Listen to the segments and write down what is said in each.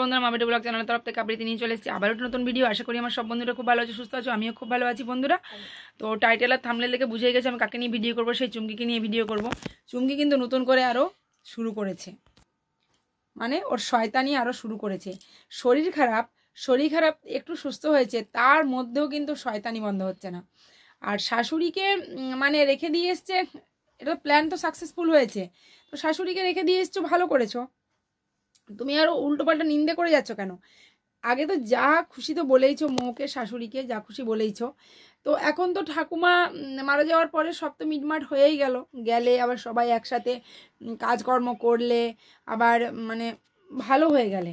বন্ধুরা মামিটো ব্লগ চ্যানেলের তরফ থেকে আবৃত্তি নিয়ে চলে এসেছি আবার একটা নতুন ভিডিও আশা করি আমার সব বন্ধুরা খুব ভালো আছে সুস্থ আছো আমিও খুব ভালো আছি বন্ধুরা তো টাইটেল আর থামলে লেগে বুঝে গেছে আমি কাকে নিয়ে ভিডিও করবো সেই চুমকিকে নিয়ে ভিডিও করব চুমকি কিন্তু নতুন করে আরও শুরু করেছে মানে ওর শয়তানি আরও শুরু করেছে শরীর খারাপ শরীর খারাপ একটু সুস্থ হয়েছে তার মধ্যেও কিন্তু শয়তানি বন্ধ হচ্ছে না আর শাশুড়িকে মানে রেখে দিয়ে এসছে এটা প্ল্যান তো সাকসেসফুল হয়েছে তো শাশুড়িকে রেখে দিয়ে এসছো ভালো করেছো তুমি আর পাল্টা নিন্দে করে যাচ্ছ কেন আগে তো যা খুশি তো বলেইছো মৌকে শাশুড়িকে যা খুশি বলেইছো তো এখন তো ঠাকুমা মারা যাওয়ার পরে সব তো মিটমাট হয়েই গেল গেলে আবার সবাই একসাথে কাজকর্ম করলে আবার মানে ভালো হয়ে গেলে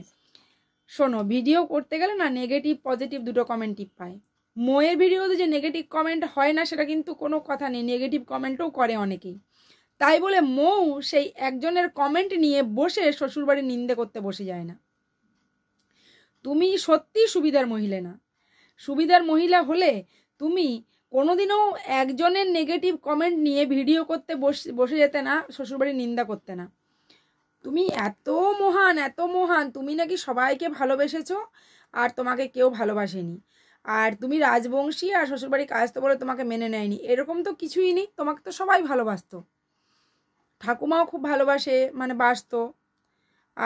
শোনো ভিডিও করতে গেলে না নেগেটিভ পজিটিভ দুটো কমেন্টই পায় মোয়ের ভিডিওতে যে নেগেটিভ কমেন্ট হয় না সেটা কিন্তু কোনো কথা নেই নেগেটিভ কমেন্টও করে অনেকেই তাই বলে মৌ সেই একজনের কমেন্ট নিয়ে বসে শ্বশুরবাড়ির নিন্দে করতে বসে যায় না তুমি সত্যি সুবিধার মহিলা না সুবিধার মহিলা হলে তুমি কোনোদিনও একজনের নেগেটিভ কমেন্ট নিয়ে ভিডিও করতে বসে বসে যেতে না শ্বশুরবাড়ির নিন্দা করতে না তুমি এত মহান এত মহান তুমি নাকি সবাইকে ভালোবেসেছ আর তোমাকে কেউ ভালোবাসেনি আর তুমি রাজবংশী আর শ্বশুরবাড়ির কাজ তো বলে তোমাকে মেনে নেয়নি এরকম তো কিছুই নেই তোমাকে তো সবাই ভালোবাসতো ঠাকুমাও খুব ভালোবাসে মানে বাসত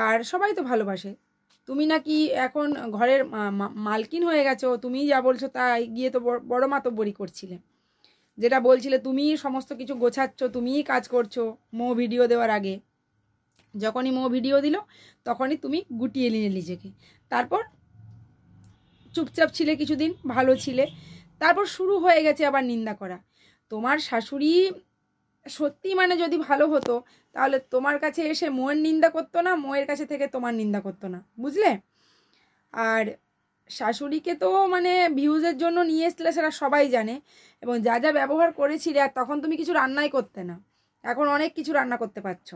আর সবাই তো ভালোবাসে তুমি নাকি এখন ঘরের মালকিন হয়ে গেছো তুমি যা বলছো তাই গিয়ে তো বড় বড়ি করছিলে যেটা বলছিলে তুমি সমস্ত কিছু গোছাচ্ছ তুমিই কাজ করছো মো ভিডিও দেওয়ার আগে যখনই মো ভিডিও দিল তখনই তুমি গুটিয়ে নিলে নিজেকে তারপর চুপচাপ ছিলে কিছুদিন ভালো ছিলে তারপর শুরু হয়ে গেছে আবার নিন্দা করা তোমার শাশুড়ি সত্যি মানে যদি ভালো হতো তাহলে তোমার কাছে এসে মোয়ের নিন্দা করতো না মোয়ের কাছে থেকে তোমার নিন্দা করতো না বুঝলে আর শাশুড়িকে তো মানে ভিউজের জন্য নিয়ে এসলে সেটা সবাই জানে এবং যা যা ব্যবহার করেছিলে আর তখন তুমি কিছু রান্নাই করতে না এখন অনেক কিছু রান্না করতে পারছো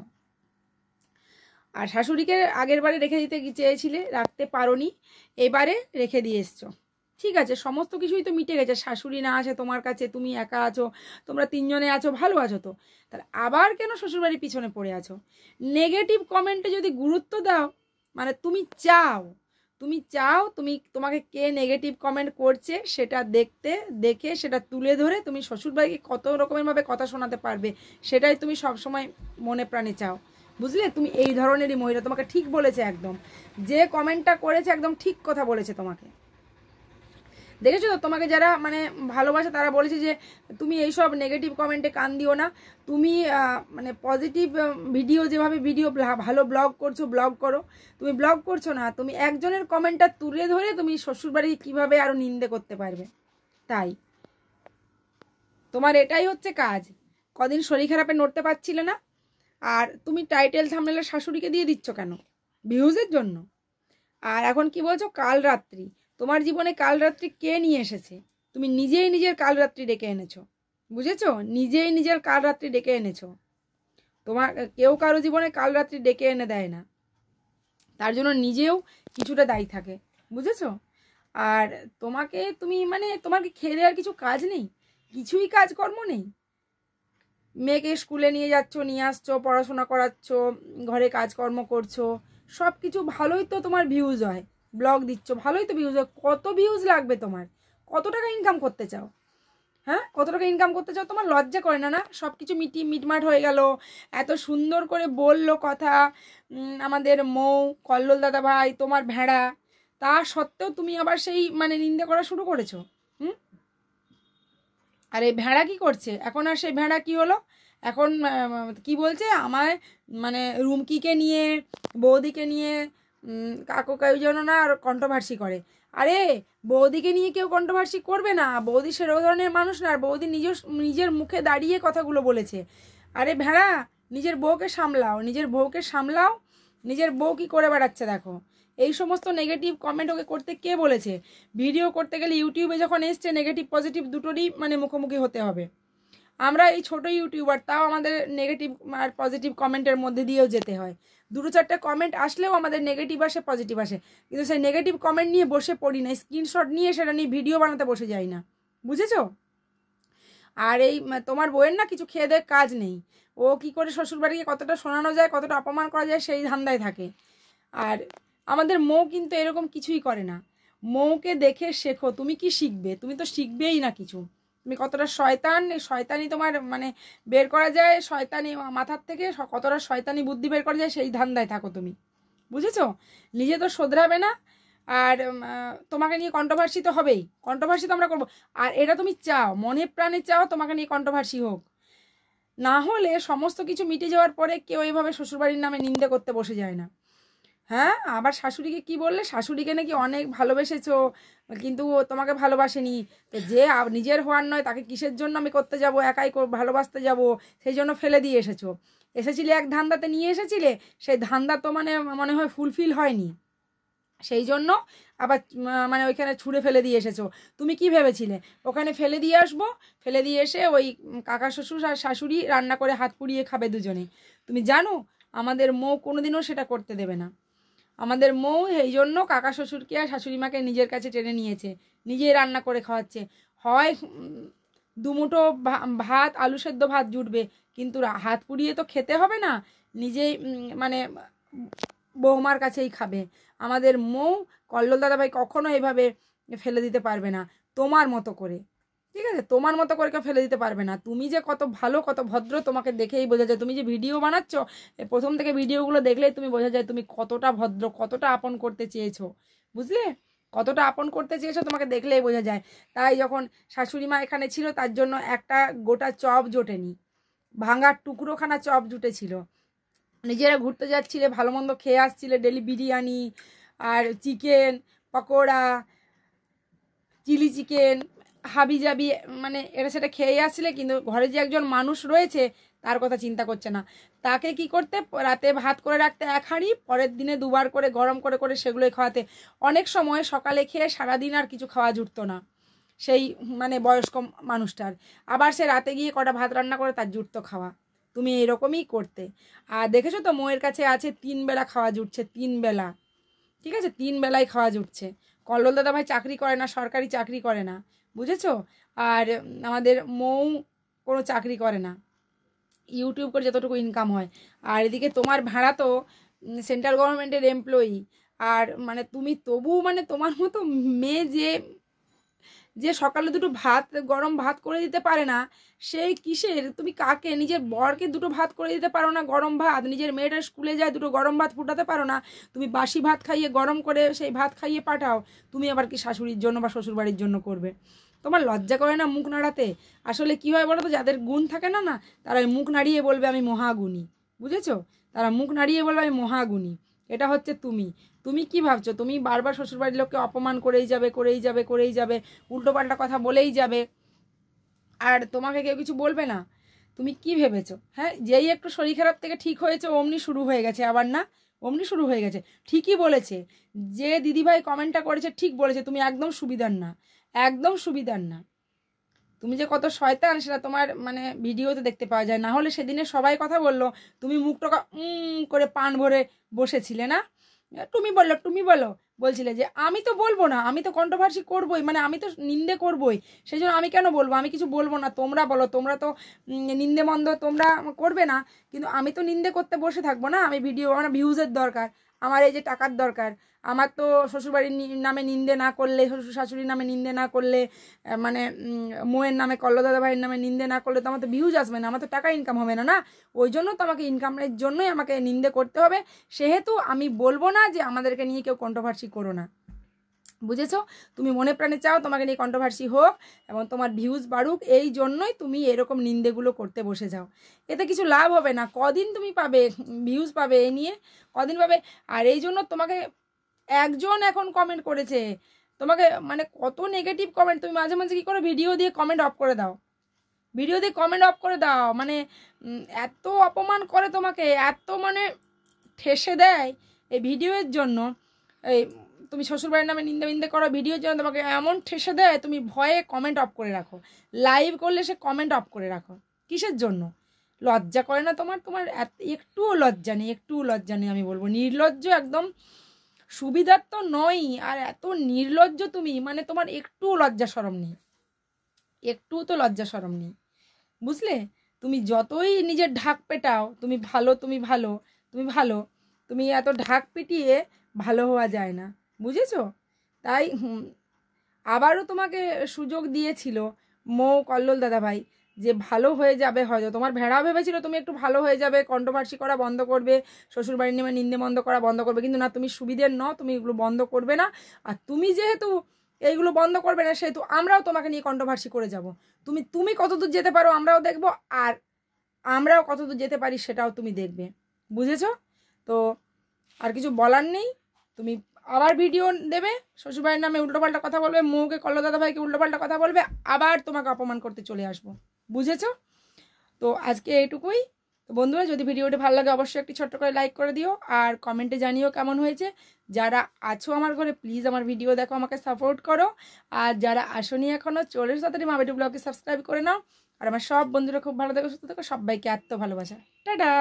আর শাশুড়িকে আগের বারে রেখে দিতে চেয়েছিলে রাখতে নি এবারে রেখে দিয়ে এসছো ঠিক আছে সমস্ত কিছুই তো মিটে গেছে শাশুড়ি না আছে তোমার কাছে তুমি একা আছো তোমরা তিনজনে আছো ভালো আছো তো তাহলে আবার কেন শ্বশুরবাড়ির পিছনে পড়ে আছো নেগেটিভ কমেন্টে যদি গুরুত্ব দাও মানে তুমি চাও তুমি চাও তুমি তোমাকে কে নেগেটিভ কমেন্ট করছে সেটা দেখতে দেখে সেটা তুলে ধরে তুমি শ্বশুরবাড়িকে কত রকমেরভাবে কথা শোনাতে পারবে সেটাই তুমি সবসময় মনে প্রাণে চাও বুঝলে তুমি এই ধরনেরই মহিলা তোমাকে ঠিক বলেছে একদম যে কমেন্টটা করেছে একদম ঠিক কথা বলেছে তোমাকে দেখেছো তোমাকে যারা মানে ভালোবাসে তারা বলেছে যে তুমি এইসব নেগেটিভ কমেন্টে কান দিও না তুমি মানে পজিটিভ ভিডিও যেভাবে ভিডিও ভালো ব্লগ করছো ব্লগ করো তুমি ব্লগ করছো না তুমি একজনের কমেন্টটা তুলে ধরে তুমি শ্বশুরবাড়ি কিভাবে আরও নিন্দে করতে পারবে তাই তোমার এটাই হচ্ছে কাজ কদিন শরীর খারাপে নড়তে পারছিলে না আর তুমি টাইটেল থামলেলের শাশুড়িকে দিয়ে দিচ্ছ কেন ভিউজের জন্য আর এখন কি বলছো কাল রাত্রি তোমার জীবনে কাল রাত্রি কে নিয়ে এসেছে তুমি নিজেই নিজের কাল রাত্রি ডেকে এনেছো বুঝেছো নিজেই নিজের কাল রাত্রি ডেকে এনেছো তোমার কেউ কারো জীবনে কাল রাত্রি ডেকে এনে দেয় না তার জন্য নিজেও কিছুটা দায়ী থাকে বুঝেছো আর তোমাকে তুমি মানে তোমাকে খেয়ে দেওয়ার কিছু কাজ নেই কিছুই কাজকর্ম নেই মেয়েকে স্কুলে নিয়ে যাচ্ছ নিয়ে আসছো পড়াশোনা করাচ্ছ ঘরে কাজকর্ম করছো সব কিছু ভালোই তো তোমার ভিউজ হয় ব্লগ দিচ্ছ ভালোই তো ভিউজ কত ভিউজ লাগবে তোমার কত টাকা ইনকাম করতে চাও হ্যাঁ কত টাকা ইনকাম করতে চাও তোমার লজ্জা করে না না সব কিছু মিটি মিটমাট হয়ে গেল এত সুন্দর করে বললো কথা আমাদের মৌ কল্লোল দাদা ভাই তোমার ভেড়া তা সত্ত্বেও তুমি আবার সেই মানে নিন্দা করা শুরু করেছ হুম আর এই ভেড়া কি করছে এখন আর সেই ভেড়া কি হলো এখন কি বলছে আমার মানে রুমকিকে নিয়ে বৌদিকে নিয়ে কাকু কাকু যেন না আর কন্ট্রোভার্সি করে আরে বৌদিকে নিয়ে কেউ কণ্ঠভার্সি করবে না বৌদি সেরকম ধরনের মানুষ না আর বৌদি নিজের নিজের মুখে দাঁড়িয়ে কথাগুলো বলেছে আরে ভেড়া নিজের বউকে সামলাও নিজের বউকে সামলাও নিজের বউ কী করে বেড়াচ্ছে দেখো এই সমস্ত নেগেটিভ কমেন্ট ওকে করতে কে বলেছে ভিডিও করতে গেলে ইউটিউবে যখন এসছে নেগেটিভ পজিটিভ দুটোরই মানে মুখোমুখি হতে হবে আমরা এই ছোট ইউটিউবার তাও আমাদের নেগেটিভ আর পজিটিভ কমেন্টের মধ্যে দিয়েও যেতে হয় দুটো চারটে কমেন্ট আসলেও আমাদের নেগেটিভ আসে পজিটিভ আসে কিন্তু সেই নেগেটিভ কমেন্ট নিয়ে বসে পড়ি না স্ক্রিনশট নিয়ে সেটা নিয়ে ভিডিও বানাতে বসে যাই না বুঝেছ আর এই তোমার বইয়ের না কিছু খেয়ে দেয় কাজ নেই ও কি করে শ্বশুরবাড়িকে কতটা শোনানো যায় কতটা অপমান করা যায় সেই ধান্দায় থাকে আর আমাদের মৌ কিন্তু এরকম কিছুই করে না মৌকে দেখে শেখো তুমি কি শিখবে তুমি তো শিখবেই না কিছু তুমি কতটা শয়তান শয়তানি তোমার মানে বের করা যায় শয়তানি মাথার থেকে কতটা শয়তানি বুদ্ধি বের করা যায় সেই ধান্দায় থাকো তুমি বুঝেছো নিজে তো শোধরাবে না আর তোমাকে নিয়ে কন্ট্রোভার্সি তো হবেই কন্ট্রোভার্সি তো আমরা করবো আর এটা তুমি চাও মনে প্রাণে চাও তোমাকে নিয়ে কন্ট্রোভার্সি হোক না হলে সমস্ত কিছু মিটে যাওয়ার পরে কেউ এভাবে শ্বশুরবাড়ির নামে নিন্দে করতে বসে যায় না হ্যাঁ আবার শাশুড়িকে কি বললে শাশুড়িকে নাকি অনেক ভালোবেসেছো কিন্তু ও তোমাকে ভালোবাসেনি তো যে নিজের হওয়ার নয় তাকে কিসের জন্য আমি করতে যাব একাই ভালোবাসতে যাব সেই জন্য ফেলে দিয়ে এসেছো এসেছিলে এক ধান্দাতে নিয়ে এসেছিলে সেই ধান্দা তো মানে মনে হয় ফুলফিল হয়নি সেই জন্য আবার মানে ওইখানে ছুঁড়ে ফেলে দিয়ে এসেছো তুমি কি ভেবেছিলে ওখানে ফেলে দিয়ে আসবো ফেলে দিয়ে এসে ওই কাকা শ্বশুর আর শাশুড়ি রান্না করে হাত পুড়িয়ে খাবে দুজনে তুমি জানো আমাদের মৌ কোনোদিনও সেটা করতে দেবে না আমাদের মৌ এই জন্য কাকা শ্বশুরকে আর শাশুড়ি মাকে নিজের কাছে টেনে নিয়েছে নিজেই রান্না করে খাওয়াচ্ছে হয় দুমুটো ভাত আলু সেদ্ধ ভাত জুটবে কিন্তু হাত পুড়িয়ে তো খেতে হবে না নিজেই মানে বৌমার কাছেই খাবে আমাদের মৌ কল্লোল দাদাভাই কখনো এভাবে ফেলে দিতে পারবে না তোমার মতো করে ঠিক আছে তোমার মতো করে কেউ ফেলে দিতে পারবে না তুমি যে কত ভালো কত ভদ্র তোমাকে দেখেই বোঝা যায় তুমি যে ভিডিও বানাচ্ছ প্রথম থেকে ভিডিওগুলো দেখলেই তুমি বোঝা যায় তুমি কতটা ভদ্র কতটা আপন করতে চেয়েছ বুঝলে কতটা আপন করতে চেয়েছো তোমাকে দেখলেই বোঝা যায় তাই যখন শাশুড়ি মা এখানে ছিল তার জন্য একটা গোটা চপ জোটেনি ভাঙার টুকরোখানা চপ জুটেছিল নিজেরা ঘুরতে যাচ্ছিলে ভালো মন্দ খেয়ে আসছিলে ডেলি বিরিয়ানি আর চিকেন পকোড়া চিলি চিকেন হাবি জাবি মানে এটা সেটা খেয়ে আসলে কিন্তু ঘরে যে একজন মানুষ রয়েছে তার কথা চিন্তা করছে না তাকে কি করতে রাতে ভাত করে রাখতে এক হাঁড়ি পরের দিনে দুবার করে গরম করে করে সেগুলোই খাওয়াতে অনেক সময় সকালে খেয়ে সারাদিন আর কিছু খাওয়া জুটতো না সেই মানে বয়স্ক মানুষটার আবার সে রাতে গিয়ে কটা ভাত রান্না করে তার জুটতো খাওয়া তুমি এরকমই করতে আর দেখেছো তো মোয়ের কাছে আছে তিন বেলা খাওয়া জুটছে তিন বেলা ঠিক আছে তিন বেলায় খাওয়া জুটছে কল্লোল দাদা ভাই চাকরি করে না সরকারি চাকরি করে না বুঝেছো আর আমাদের মৌ কোনো চাকরি করে না ইউটিউব করে যতটুকু ইনকাম হয় আর এদিকে তোমার ভাড়া তো সেন্ট্রাল গভর্নমেন্টের এমপ্লয়ি আর মানে তুমি তবু মানে তোমার মতো মেয়ে যে যে সকালে দুটো ভাত গরম ভাত করে দিতে পারে না সেই কিসের তুমি কাকে নিজের বরকে দুটো ভাত করে দিতে পারো না গরম ভাত নিজের মেয়েটা স্কুলে যায় দুটো গরম ভাত ফুটাতে পারো না তুমি বাসি ভাত খাইয়ে গরম করে সেই ভাত খাইয়ে পাঠাও তুমি আবার কি শাশুড়ির জন্য বা শ্বশুরবাড়ির জন্য করবে তোমার লজ্জা করে না মুখ নাড়াতে আসলে কী হয় বলো তো যাদের গুণ থাকে না না তারা মুখ নাড়িয়ে বলবে আমি মহাগুণী বুঝেছো তারা মুখ নাড়িয়ে বলবে আমি মহাগুণী এটা হচ্ছে তুমি তুমি কি ভাবছো তুমি বারবার শ্বশুরবাড়ির লোককে অপমান করেই যাবে করেই যাবে করেই যাবে উল্টোপাল্টা কথা বলেই যাবে আর তোমাকে কেউ কিছু বলবে না তুমি কি ভেবেছো হ্যাঁ যেই একটু শরীর খারাপ থেকে ঠিক হয়েছে অমনি শুরু হয়ে গেছে আবার না অমনি শুরু হয়ে গেছে ঠিকই বলেছে যে দিদিভাই কমেন্টটা করেছে ঠিক বলেছে তুমি একদম সুবিধার না একদম সুবিধার না তুমি যে কত শয়তান সেটা তোমার মানে ভিডিওতে দেখতে পাওয়া যায় না হলে সেদিনে সবাই কথা বলল তুমি মুখটা করে পান ভরে বসেছিলে না তুমি বললো তুমি বলো বলছিলে যে আমি তো বলবো না আমি তো কন্ট্রোভার্সি করবই মানে আমি তো নিন্দে করবই সেই জন্য আমি কেন বলবো আমি কিছু বলবো না তোমরা বলো তোমরা তো নিন্দে মন্দ তোমরা করবে না কিন্তু আমি তো নিন্দে করতে বসে থাকবো না আমি ভিডিও আমার ভিউজের দরকার আমার এই যে টাকার দরকার আমার তো শ্বশুরবাড়ির নামে নিন্দে না করলে শ্বশুর শাশুড়ির নামে নিন্দে না করলে মানে মোয়ের নামে দাদা ভাইয়ের নামে নিন্দে না করলে তো আমার তো ভিউজ আসবে না আমার তো টাকা ইনকাম হবে না না ওই জন্য তো আমাকে ইনকামের জন্যই আমাকে নিন্দে করতে হবে সেহেতু আমি বলবো না যে আমাদেরকে নিয়ে কেউ কন্ট্রোভার্সি করো না বুঝেছো তুমি মনে প্রাণে চাও তোমাকে নিয়ে কন্ট্রোভার্সি হোক এবং তোমার ভিউজ বাড়ুক এই জন্যই তুমি এরকম নিন্দেগুলো করতে বসে যাও এতে কিছু লাভ হবে না কদিন তুমি পাবে ভিউজ পাবে এ নিয়ে কদিন পাবে আর এই জন্য তোমাকে একজন এখন কমেন্ট করেছে তোমাকে মানে কত নেগেটিভ কমেন্ট তুমি মাঝে মাঝে কী করো ভিডিও দিয়ে কমেন্ট অফ করে দাও ভিডিও দিয়ে কমেন্ট অফ করে দাও মানে এত অপমান করে তোমাকে এত মানে ঠেসে দেয় এই ভিডিওর জন্য এই তুমি শ্বশুরবাড়ির নামে নিন্দা নিন্দা করো ভিডিওর জন্য তোমাকে এমন ঠেসে দেয় তুমি ভয়ে কমেন্ট অফ করে রাখো লাইভ করলে সে কমেন্ট অফ করে রাখো কিসের জন্য লজ্জা করে না তোমার তোমার একটুও লজ্জা নেই একটুও লজ্জা নেই আমি বলবো নির্লজ্জ একদম সুবিধার তো নয় আর এত নির্লজ্জ তুমি মানে তোমার একটুও লজ্জা সরম নেই একটুও তো লজ্জা সরম নেই বুঝলে তুমি যতই নিজের ঢাক পেটাও তুমি ভালো তুমি ভালো তুমি ভালো তুমি এত ঢাক পিটিয়ে ভালো হওয়া যায় না বুঝেছ তাই আবারও তোমাকে সুযোগ দিয়েছিল মৌ কল্লোল দাদা ভাই যে ভালো হয়ে যাবে হয়তো তোমার ভেড়া ভেবেছিল তুমি একটু ভালো হয়ে যাবে কণ্ঠভার্সি করা বন্ধ করবে শ্বশুরবাড়ি নেমে মানে নিন্দে বন্ধ করা বন্ধ করবে কিন্তু না তুমি সুবিধের ন তুমি এগুলো বন্ধ করবে না আর তুমি যেহেতু এইগুলো বন্ধ করবে না সেহেতু আমরাও তোমাকে নিয়ে কণ্ঠভার্সি করে যাব তুমি তুমি কতদূর যেতে পারো আমরাও দেখব আর আমরাও কতদূর যেতে পারি সেটাও তুমি দেখবে বুঝেছ তো আর কিছু বলার নেই তুমি আবার ভিডিও দেবে শ্বশুরবাড়ির নামে উল্টোপাল্টা কথা বলবে মৌকে কল্লো দাদা ভাইকে উল্টোপাল্টা কথা বলবে আবার তোমাকে অপমান করতে চলে আসবো বুঝেছো তো আজকে এটুকুই তো বন্ধুরা যদি ভিডিওটি ভালো লাগে অবশ্যই একটি ছোট্ট করে লাইক করে দিও আর কমেন্টে জানিও কেমন হয়েছে যারা আছো আমার ঘরে প্লিজ আমার ভিডিও দেখো আমাকে সাপোর্ট করো আর যারা আসনি এখনও চলে সাথে বেটু ব্লগকে সাবস্ক্রাইব করে নাও আর আমার সব বন্ধুরা খুব ভালো থাকো সুস্থ থাকো সবাইকে এত ভালোবাসা টাটা